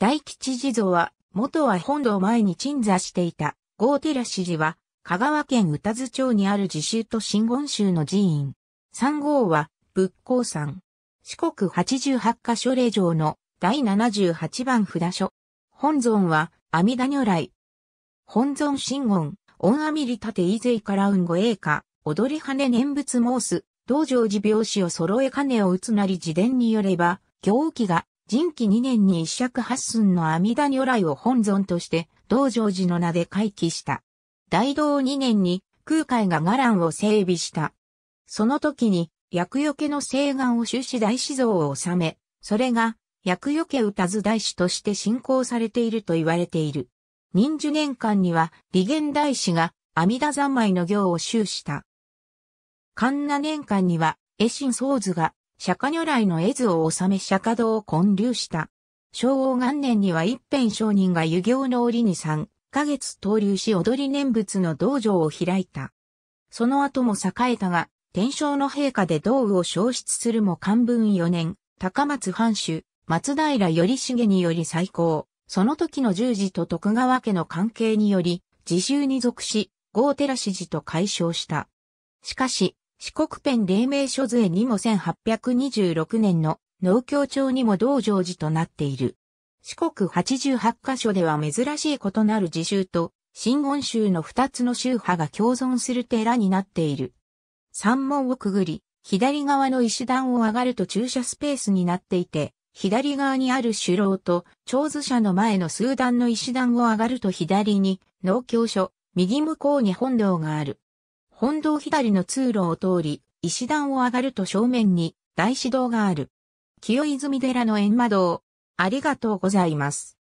大吉地蔵は、元は本堂前に鎮座していた、郷寺寺寺は、香川県宇多津町にある自州と新言宗の寺院。三号は、仏光山。四国八十八箇所霊場の第七十八番札所。本尊は、阿弥陀如来。本尊真言、恩阿弥利立て伊勢から運語栄華、踊り羽念仏申す、道場寺病死を揃え金を打つなり自伝によれば、行儀が人気2年に一尺八寸の阿弥陀如来を本尊として、道成寺の名で回帰した。大道2年に空海が伽藍を整備した。その時に、厄除けの聖願を終始大師像を収め、それが、厄除け歌図大師として信仰されていると言われている。忍寿年間には、利元大師が、阿弥陀三昧の行を修した。神那年間には、絵心僧図が、釈迦如来の絵図を収め釈迦堂を建立した。昭和元年には一辺商人が遊行の折に3ヶ月投留し踊り念仏の道場を開いた。その後も栄えたが、天正の陛下で道具を消失するも漢文4年、高松藩主、松平頼重により再興。その時の十字と徳川家の関係により、自習に属し、豪寺氏と解消した。しかし、四国ペン黎明書税にも1826年の農協庁にも道常寺となっている。四国88カ所では珍しい異なる自習と、新言宗の二つの宗派が共存する寺になっている。山門をくぐり、左側の石段を上がると駐車スペースになっていて、左側にある首楼と、長寿者の前の数段の石段を上がると左に、農協所、右向こうに本堂がある。本堂左の通路を通り、石段を上がると正面に大師堂がある。清泉寺の閻魔堂。ありがとうございます。